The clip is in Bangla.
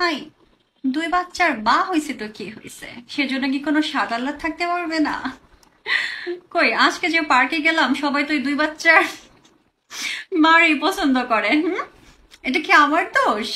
তাই দুই বাচ্চার মা হয়েছে তো কি হয়েছে সেজন্য কি কোনো সাত আল্লাহ থাকতে পারবে না কই আজকে যে পার্কে গেলাম সবাই তো দুই বাচ্চার মারই পছন্দ করে হম এটা কি আমার দোষ